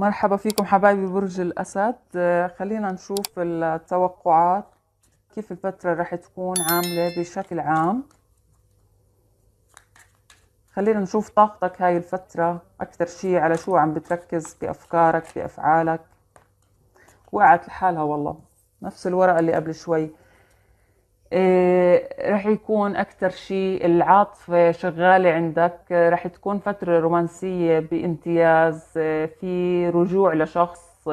مرحبا فيكم حبايبي برج الأسد آه، خلينا نشوف التوقعات كيف الفترة راح تكون عاملة بشكل عام خلينا نشوف طاقتك هاي الفترة أكثر شيء على شو عم بتركز بأفكارك بأفعالك وقعت لحالها والله نفس الورقة اللي قبل شوي إيه، رح يكون أكثر شيء العاطفة شغالة عندك إيه، رح تكون فترة رومانسية بامتياز إيه، في رجوع لشخص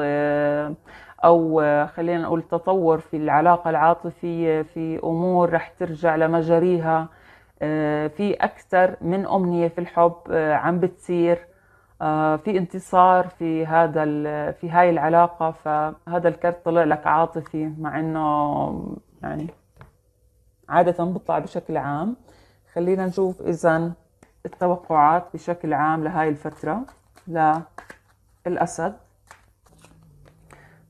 أو خلينا نقول تطور في العلاقة العاطفية في أمور رح ترجع لمجاريها في أكثر من أمنية في الحب عم بتصير في انتصار في هذا في هاي العلاقة فهذا الكرت طلع لك عاطفي مع إنه يعني عادة بطلع بشكل عام خلينا نشوف إذا التوقعات بشكل عام لهاي الفترة للأسد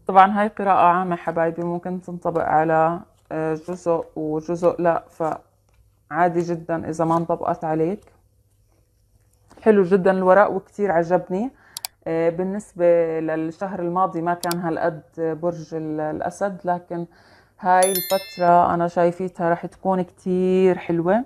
طبعا هاي قراءة عامة حبايبي ممكن تنطبق على آه، جزء وجزء لا فعادي جدا إذا ما انطبقت عليك حلو جدا الورق وكتير عجبني آه، بالنسبة للشهر الماضي ما كان هالقد برج الأسد لكن هاي الفترة أنا شايفيتها رح تكون كتير حلوة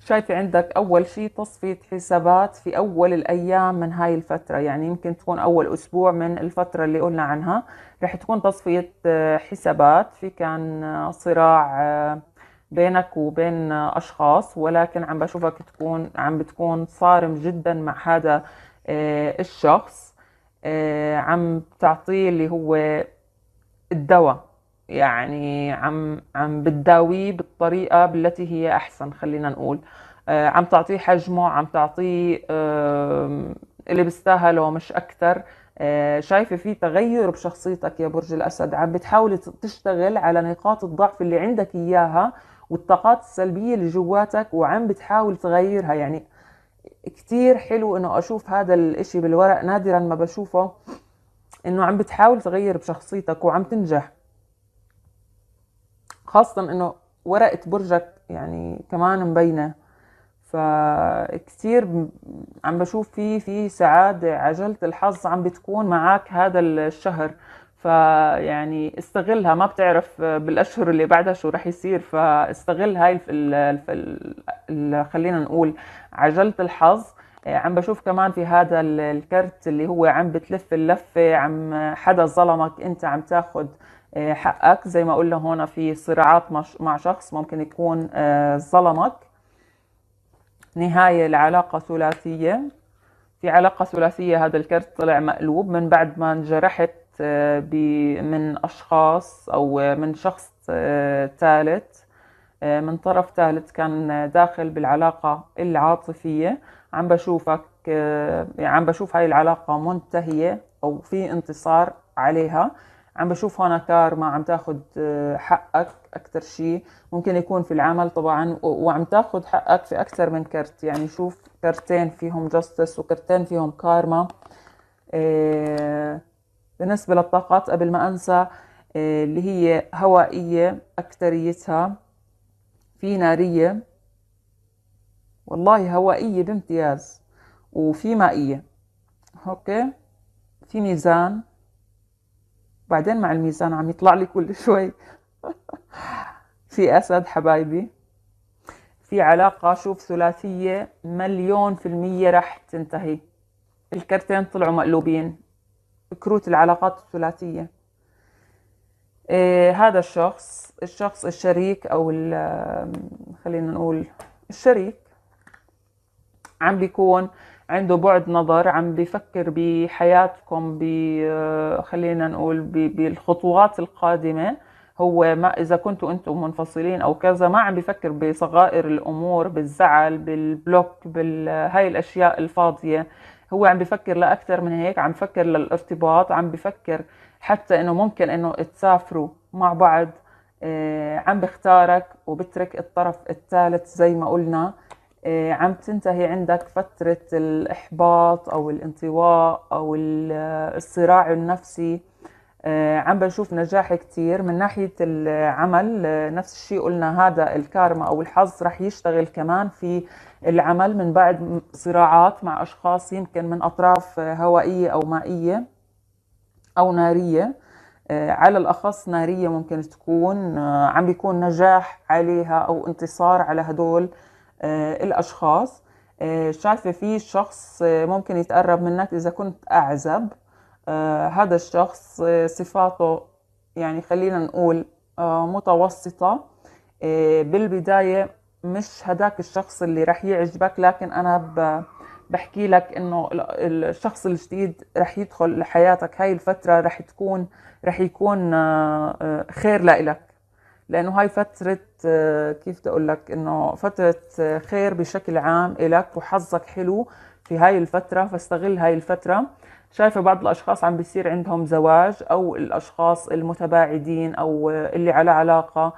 شايفة عندك أول شي تصفية حسابات في أول الأيام من هاي الفترة يعني يمكن تكون أول أسبوع من الفترة اللي قلنا عنها رح تكون تصفية آه، حسابات في كان آه، صراع آه، بينك وبين أشخاص ولكن عم بشوفك تكون عم بتكون صارم جدا مع هذا الشخص عم تعطيه اللي هو الدواء يعني عم عم بتداويه بالطريقه بالتي هي احسن خلينا نقول آه، عم تعطيه حجمه عم تعطيه اللي بيستاهله مش اكثر آه، شايفه في تغير بشخصيتك يا برج الاسد عم بتحاولي تشتغل على نقاط الضعف اللي عندك اياها والطاقات السلبيه اللي جواتك وعم بتحاول تغيرها يعني كتير حلو انه اشوف هذا الاشي بالورق نادرا ما بشوفه انه عم بتحاول تغير بشخصيتك وعم تنجح خاصة انه ورقة برجك يعني كمان مبينة فكتير عم بشوف في في سعادة عجلة الحظ عم بتكون معك هذا الشهر فيعني استغلها ما بتعرف بالاشهر اللي بعدها شو رح يصير فاستغل هاي الـ الـ الـ خلينا نقول عجله الحظ عم بشوف كمان في هذا الكرت اللي هو عم بتلف اللفة عم حدا ظلمك انت عم تاخد آه، حقك زي ما قلنا هون في صراعات مع شخص ممكن يكون آه، ظلمك نهاية لعلاقة ثلاثية في علاقة ثلاثية هذا الكرت طلع مقلوب من بعد ما انجرحت آه، من أشخاص أو من شخص ثالث من طرف ثالث كان داخل بالعلاقة العاطفية عم بشوفك آه، عم بشوف هاي العلاقة منتهية أو في انتصار عليها عم بشوف هون كارما عم تاخد آه، حقك أكثر شيء ممكن يكون في العمل طبعا وعم تاخد حقك في أكثر من كرت يعني شوف كرتين فيهم جاستس وكرتين فيهم كارما آه، بالنسبة للطاقات قبل ما أنسى اللي هي هوائية أكتريتها في نارية والله هوائية بامتياز وفي مائية اوكي في ميزان بعدين مع الميزان عم يطلع لي كل شوي في أسد حبايبي في علاقة شوف ثلاثية مليون في المية راح تنتهي الكرتين طلعوا مقلوبين كروت العلاقات الثلاثية إيه هذا الشخص الشخص الشريك أو خلينا نقول الشريك عم بيكون عنده بعد نظر عم بفكر بحياتكم ب آه، خلينا نقول بالخطوات القادمه هو ما اذا كنتوا انتم منفصلين او كذا ما عم بفكر بصغائر الامور بالزعل بالبلوك بهاي الاشياء الفاضيه هو عم بفكر لاكثر من هيك عم بفكر للارتباط عم بفكر حتى انه ممكن انه تسافروا مع بعض آه، عم بختارك وبترك الطرف الثالث زي ما قلنا إيه، عم تنتهي عندك فترة الإحباط أو الانطواء أو الصراع النفسي إيه، عم بنشوف نجاح كتير من ناحية العمل إيه، نفس الشيء قلنا هذا الكارما أو الحظ رح يشتغل كمان في العمل من بعد صراعات مع أشخاص يمكن من أطراف هوائية أو مائية أو نارية على الأخص نارية ممكن تكون عم بيكون نجاح عليها أو انتصار على هدول آه، الأشخاص آه، شايفة في شخص آه، ممكن يتقرب منك إذا كنت أعزب هذا الشخص صفاته يعني خلينا نقول متوسطة بالبداية مش هداك الشخص اللي رح يعجبك لكن أنا بحكي لك إنه الشخص الجديد رح يدخل لحياتك هاي الفترة رح تكون رح يكون خير لإلك لانه هاي فتره آه، كيف بدي اقول لك انه فتره آه، خير بشكل عام إلك وحظك حلو في هاي الفتره فاستغل هاي الفتره شايفه بعض الاشخاص عم بيصير عندهم زواج او الاشخاص المتباعدين او آه، اللي على علاقه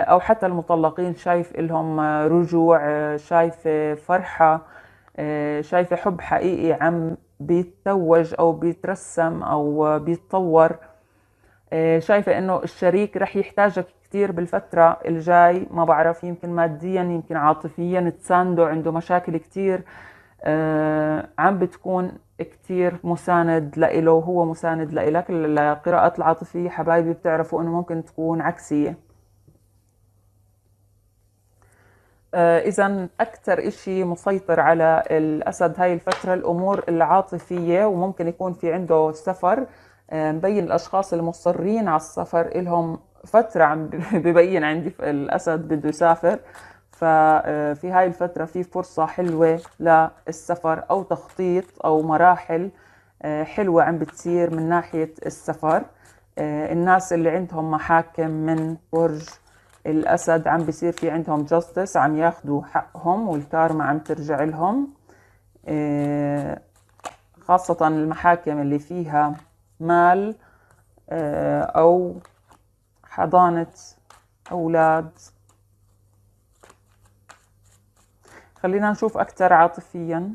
او حتى المطلقين شايف لهم رجوع شايفه فرحه شايفه حب حقيقي عم بيتوج او بيترسم او بيتطور آه، شايفة انه الشريك رح يحتاجك كثير بالفترة الجاي ما بعرف يمكن ماديا يمكن عاطفيا تسانده عنده مشاكل كثير آه، عم بتكون كثير مساند لإله وهو مساند لإلك القراءات العاطفية حبايبي بتعرفوا انه ممكن تكون عكسية آه، اذا اكثر إشي مسيطر على الاسد هاي الفتره الامور العاطفيه وممكن يكون في عنده سفر مبين آه، الاشخاص المصرين على السفر إلهم فترة عم ببين عندي الأسد بده يسافر ففي آه، هاي الفترة في فرصة حلوة للسفر أو تخطيط أو مراحل آه، حلوة عم بتصير من ناحية السفر الناس اللي عندهم محاكم من برج الأسد عم بصير في عندهم جاستس عم ياخذوا حقهم والكارما عم ترجع لهم خاصة المحاكم اللي فيها مال آه، أو حضانة أولاد خلينا نشوف أكثر عاطفيا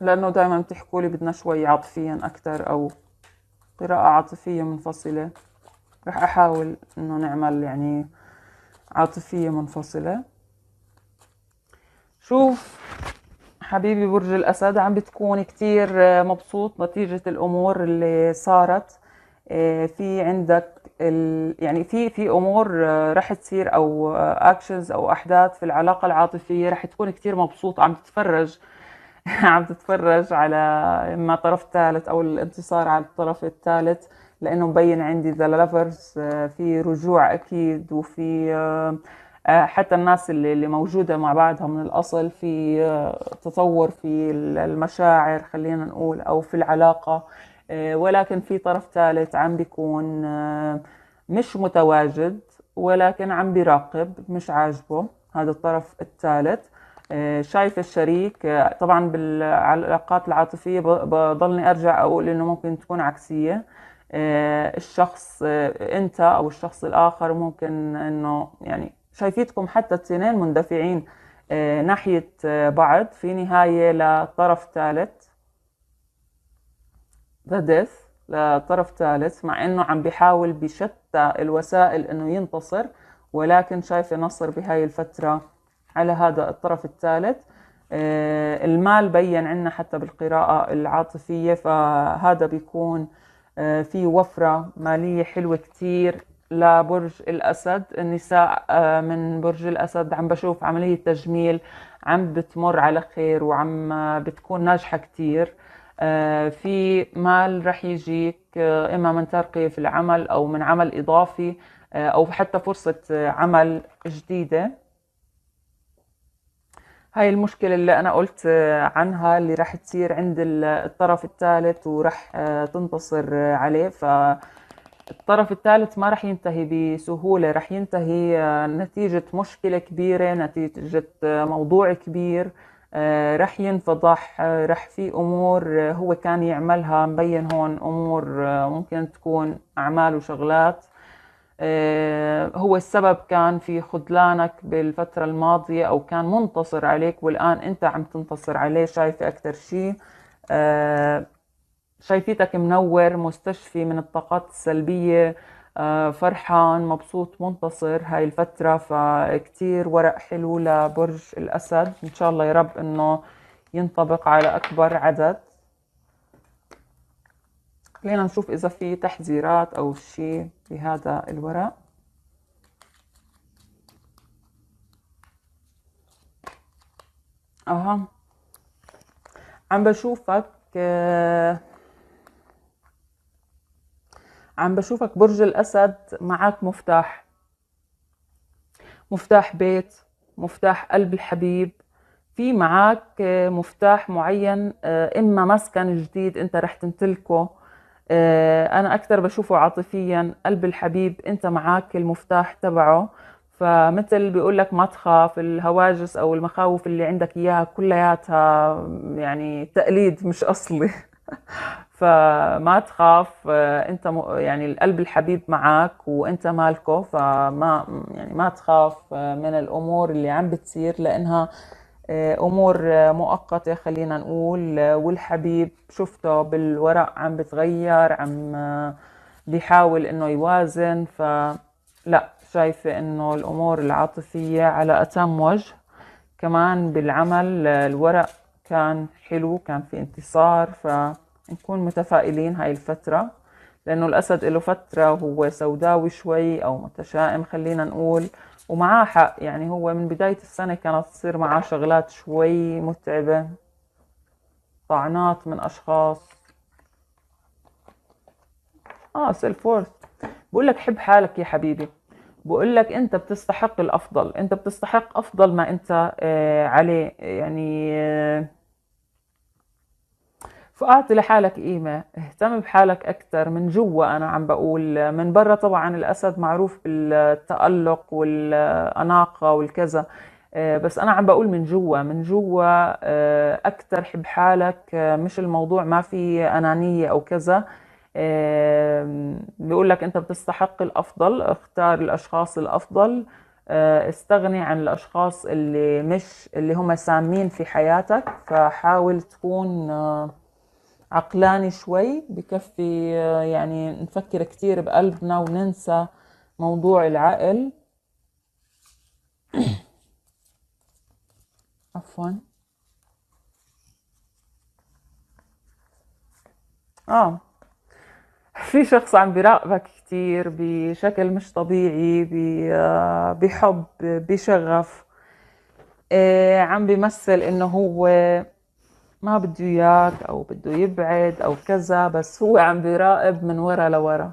لأنه دائما بتحكوا لي بدنا شوي عاطفيا أكثر أو قراءة عاطفية منفصلة رح أحاول إنه نعمل يعني عاطفية منفصلة شوف حبيبي برج الأسد عم بتكون كتير آه، مبسوط نتيجة الأمور اللي صارت آه، في عندك ال... يعني في في امور آه، رح تصير او اكشنز او احداث في العلاقه العاطفيه رح تكون كتير مبسوط عم تتفرج عم تتفرج على اما طرف ثالث او الانتصار على الطرف الثالث لانه مبين عندي ذا لافرز في رجوع اكيد وفي آه، حتى الناس اللي, اللي موجودة مع بعضها من الأصل في آه، تطور في المشاعر خلينا نقول أو في العلاقة آه، ولكن في طرف ثالث عم بيكون مش متواجد ولكن عم بيراقب مش عاجبه هذا الطرف الثالث شايف الشريك طبعا بالعلاقات العاطفية بضلني أرجع أقول إنه ممكن تكون عكسية الشخص أنت أو الشخص الآخر ممكن إنه يعني شايفيتكم حتى التنين مندفعين آه، ناحية آه، بعض في نهاية لطرف ثالث the death لطرف ثالث مع انه عم بيحاول بشتى الوسائل انه ينتصر ولكن شايفة نصر بهاي الفترة على هذا الطرف الثالث آه، المال بين عنا حتى بالقراءة العاطفية فهذا بيكون في وفرة مالية حلوة كتير لبرج الأسد النساء آه، من برج الأسد عم بشوف عملية تجميل عم بتمر على خير وعم بتكون ناجحة كتير آه، في مال رح يجيك آه، إما من ترقية في العمل أو من عمل إضافي أو حتى فرصة عمل جديدة هاي المشكلة اللي أنا قلت عنها اللي رح تصير عند الطرف الثالث وراح تنتصر عليه ف الطرف الثالث ما رح ينتهي بسهولة رح ينتهي آه، نتيجة مشكلة كبيرة نتيجة آه، موضوع كبير آه، رح ينفضح رح في أمور هو كان يعملها مبين هون أمور ممكن تكون أعمال وشغلات هو السبب كان في خذلانك بالفترة الماضية أو كان منتصر عليك والآن أنت عم تنتصر عليه شايفة أكثر شيء شايفيتك منور مستشفي من الطاقات السلبية آه، فرحان مبسوط منتصر هاي الفترة فكتير ورق حلو لبرج الأسد إن شاء الله يا رب إنه ينطبق على أكبر عدد خلينا نشوف إذا في تحذيرات أو شيء بهذا الورق أها عم بشوفك آه، عم بشوفك برج الأسد معك مفتاح مفتاح بيت مفتاح قلب الحبيب في معك آه، مفتاح معين إما آه، مسكن جديد أنت رح تمتلكه آه، أنا أكثر بشوفه عاطفيا قلب الحبيب أنت معك المفتاح تبعه فمثل بيقول لك ما تخاف الهواجس او المخاوف اللي عندك اياها كلياتها يعني تقليد مش اصلي فما تخاف آه، انت يعني القلب الحبيب معك وانت مالكه فما يعني ما تخاف آه، من الامور اللي عم بتصير لانها آه، امور مؤقته خلينا نقول والحبيب شفته بالورق عم بتغير عم بيحاول انه يوازن فلا شايفه انه الامور العاطفيه على اتم وجه كمان بالعمل الورق كان حلو كان في انتصار ف نكون متفائلين هاي الفترة لأنه الأسد له فترة وهو سوداوي شوي أو متشائم خلينا نقول ومعاه حق يعني هو من بداية السنة كانت تصير معاه شغلات شوي متعبة طعنات من أشخاص اه سيلف وورث بقول لك حب حالك يا حبيبي بقول لك انت بتستحق الافضل انت بتستحق افضل ما انت آه عليه يعني آه فأعطي لحالك قيمة اهتم بحالك أكثر من جوا أنا عم بقول من برا طبعا الأسد معروف بالتألق والأناقة والكذا آه، بس أنا عم بقول من جوا من جوا آه، أكثر حب حالك آه، مش الموضوع ما في أنانية أو كذا بيقول لك أنت بتستحق الأفضل اختار الأشخاص الأفضل استغني عن الأشخاص اللي مش اللي هم سامين في حياتك فحاول تكون عقلاني شوي بكفي آه، يعني نفكر كتير بقلبنا وننسى موضوع العقل عفوا اه في شخص عم بيراقبك كتير بشكل مش طبيعي آه، بحب بشغف آه، عم بيمثل انه هو ما بده اياك او بده يبعد او كذا بس هو عم بيراقب من ورا لورا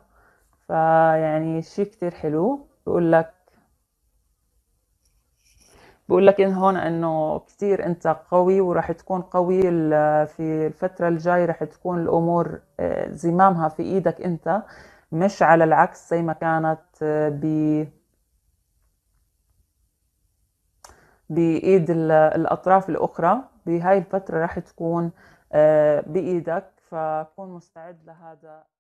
فيعني شيء كتير حلو بقول لك بقول لك ان هون انه كثير انت قوي وراح تكون قوي في الفتره الجاي راح تكون الامور آه، زمامها في ايدك انت مش على العكس زي ما كانت آه، ب بايد الاطراف الاخرى بهاي الفترة راح تكون آه، بإيدك فكون مستعد لهذا